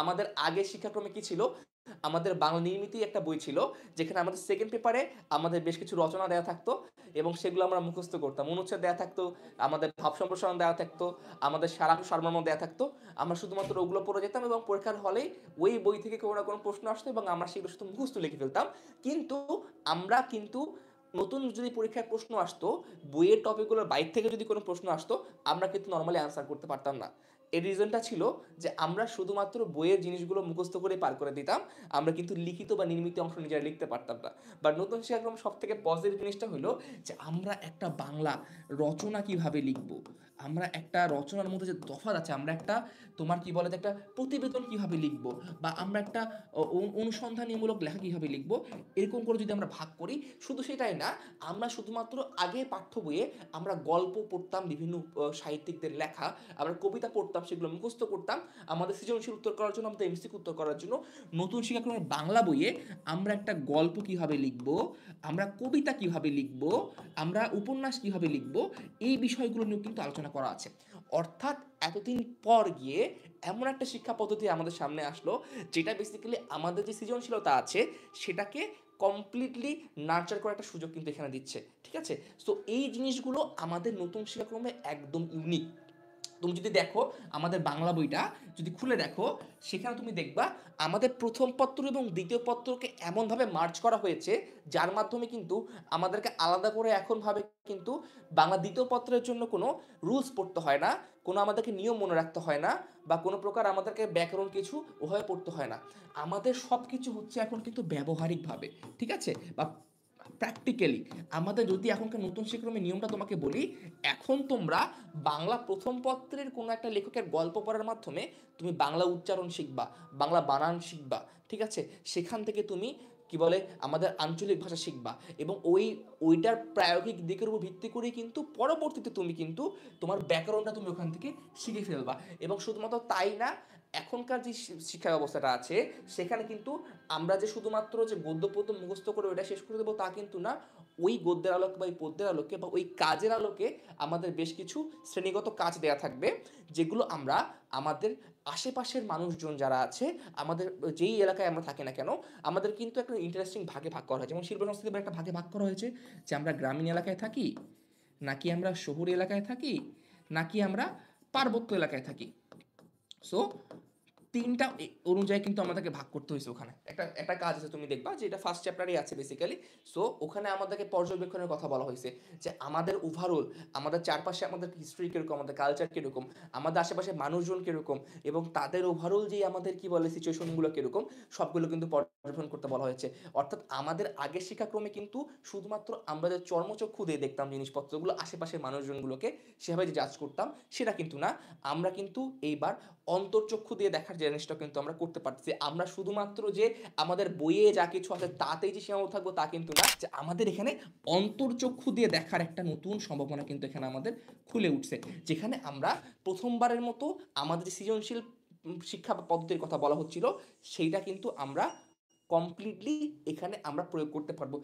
আমাদের আগে শিক্ষাক্রমে কি ছিল আমাদের বাংলা নির্মিতি একটা বই ছিল যেখানে আমাদের সেকেন্ড পেপারে আমাদের বেশ কিছু রচনা দেওয়া থাকতো এবং সেগুলো আমরা মুখস্থ করতাম অনুচ্ছেদ দেওয়া থাকতো আমাদের ভাব সম্প্রসারণ দেওয়া থাকতো আমাদের সারা সারমর্ম দেওয়া থাকতো আমরা শুধুমাত্র ওগুলো পড়ে যেতাম এবং পরীক্ষার হলে ওই বই থেকে কোনো না কোনো প্রশ্ন আসতো এবং আমরা সেগুলো শুধু মুখস্থ লিখে ফেলতাম কিন্তু আমরা কিন্তু নতুন যদি পরীক্ষায় প্রশ্ন আসতো বইয়ের টপিকগুলোর বাইর থেকে যদি কোনো প্রশ্ন আসতো আমরা কিন্তু নর্মালি আনসার করতে পারতাম না এর রিজনটা ছিল যে আমরা শুধুমাত্র বইয়ের জিনিসগুলো মুখস্থ করে পার করে দিতাম আমরা কিন্তু লিখিত বা নির্মিত অংশ নিজেরা লিখতে পারতাম না বা নতুন শিক্ষাক্রম সব থেকে পজিটিভ জিনিসটা হলো যে আমরা একটা বাংলা রচনা কিভাবে লিখব আমরা একটা রচনার মধ্যে যে দফার আছে আমরা একটা তোমার কি বলে যে একটা প্রতিবেদন কীভাবে লিখব বা আমরা একটা অনুসন্ধানীমূলক লেখা কীভাবে লিখব এরকম করে যদি আমরা ভাগ করি শুধু সেটাই না আমরা শুধুমাত্র আগে পাঠ্য বইয়ে আমরা গল্প পড়তাম বিভিন্ন সাহিত্যিকদের লেখা আমরা কবিতা পড়তাম সেগুলো মুখস্থ করতাম আমাদের সৃজনশীল উত্তর করার জন্য আমাদের এমসিকে উত্তর করার জন্য নতুন শিক্ষাক্রমের বাংলা বইয়ে আমরা একটা গল্প কীভাবে লিখব আমরা কবিতা কীভাবে লিখব আমরা উপন্যাস কীভাবে লিখব এই বিষয়গুলো নিয়েও কিন্তু আলোচনা করা আছে অর্থাৎ এতদিন পর গিয়ে এমন একটা শিক্ষা পদ্ধতি আমাদের সামনে আসলো যেটা বেসিক্যালি আমাদের যে সৃজনশীলতা আছে সেটাকে কমপ্লিটলি নার্চার করার একটা সুযোগ কিন্তু এখানে দিচ্ছে ঠিক আছে সো এই জিনিসগুলো আমাদের নতুন শিক্ষাক্রমে একদম ইউনিক তুমি যদি দেখো আমাদের বাংলা বইটা যদি খুলে দেখো সেখানে তুমি দেখবা আমাদের প্রথম পত্র এবং দ্বিতীয় পত্রকে এমনভাবে মার্চ করা হয়েছে যার মাধ্যমে কিন্তু আমাদেরকে আলাদা করে এখনভাবে কিন্তু বাংলা দ্বিতীয় পত্রের জন্য কোনো রুলস পড়তে হয় না কোনো আমাদেরকে নিয়ম মনে রাখতে হয় না বা কোনো প্রকার আমাদেরকে ব্যাকরণ কিছু ওভাবে পড়তে হয় না আমাদের সব কিছু হচ্ছে এখন কিন্তু ব্যবহারিকভাবে ঠিক আছে বা প্র্যাকটিক্যালি আমাদের যদি এখনকার নতুন শিক্ষাক্রমের নিয়মটা তোমাকে বলি এখন তোমরা বাংলা প্রথম পত্রের কোনো একটা লেখকের গল্প পড়ার মাধ্যমে তুমি বাংলা উচ্চারণ শিখবা বাংলা বানান শিখবা ঠিক আছে সেখান থেকে তুমি কি বলে আমাদের আঞ্চলিক ভাষা শিখবা এবং ওই ওইটার প্রায়োগিক দিকের উপর ভিত্তি করেই কিন্তু পরবর্তীতে তুমি কিন্তু তোমার ব্যাকরণটা তুমি ওখান থেকে শিখে ফেলবা এবং শুধুমাত্র তাই না এখনকার যে শিক্ষা ব্যবস্থাটা আছে সেখানে কিন্তু আমরা যে শুধুমাত্র যে গদ্য পদ্য মুখস্থ করে ওটা শেষ করে দেবো তা কিন্তু না ওই গদ্যের আলোকে বা ওই পদ্যের আলোকে বা ওই কাজের আলোকে আমাদের বেশ কিছু শ্রেণীগত কাজ দেয়া থাকবে যেগুলো আমরা আমাদের আশেপাশের মানুষজন যারা আছে আমাদের যেই এলাকায় আমরা থাকি না কেন আমাদের কিন্তু একটা ইন্টারেস্টিং ভাগে ভাগ করা হয়েছে যেমন শিল্প সংস্কৃতি একটা ভাগে ভাগ করা হয়েছে যে আমরা গ্রামীণ এলাকায় থাকি নাকি আমরা শহুর এলাকায় থাকি নাকি আমরা পার্বত্য এলাকায় থাকি সো তিনটা অনুযায়ী কিন্তু আমাদেরকে ভাগ করতে হয়েছে ওখানে একটা একটা কাজ আছে তুমি দেখবা যে এটা ফার্স্ট চ্যাপ্টারে আছে বেসিক্যালি সো ওখানে আমাদেরকে পর্যবেক্ষণের কথা বলা হয়েছে যে আমাদের ওভারঅল আমাদের চারপাশে আমাদের হিস্ট্রি কীরকম আমাদের কালচার কীরকম আমাদের আশেপাশে মানুষজন কীরকম এবং তাদের ওভারঅল যেই আমাদের কি বলে সিচুয়েশনগুলো কীরকম সবগুলো কিন্তু পর্যবেক্ষণ করতে বলা হয়েছে অর্থাৎ আমাদের আগের শিক্ষাক্রমে কিন্তু শুধুমাত্র আমরা যে চর্মচক্ষু দিয়ে দেখতাম জিনিসপত্রগুলো আশেপাশের মানুষজনগুলোকে সেভাবে যে জাজ করতাম সেটা কিন্তু না আমরা কিন্তু এইবার অন্তর্চক্ষু দিয়ে দেখার যে জিনিসটা কিন্তু আমরা করতে পারতেছি আমরা শুধুমাত্র যে আমাদের বইয়ে যা কিছু আছে তাতেই যে সীমাবদ্ধ থাকবো তা কিন্তু না যে আমাদের এখানে অন্তর্চক্ষু দিয়ে দেখার একটা নতুন সম্ভাবনা কিন্তু এখানে আমাদের খুলে উঠছে যেখানে আমরা প্রথমবারের মতো আমাদের সৃজনশীল শিক্ষা পদ্ধতির কথা বলা হচ্ছিল সেইটা কিন্তু আমরা কমপ্লিটলি এখানে আমরা প্রয়োগ করতে পারবো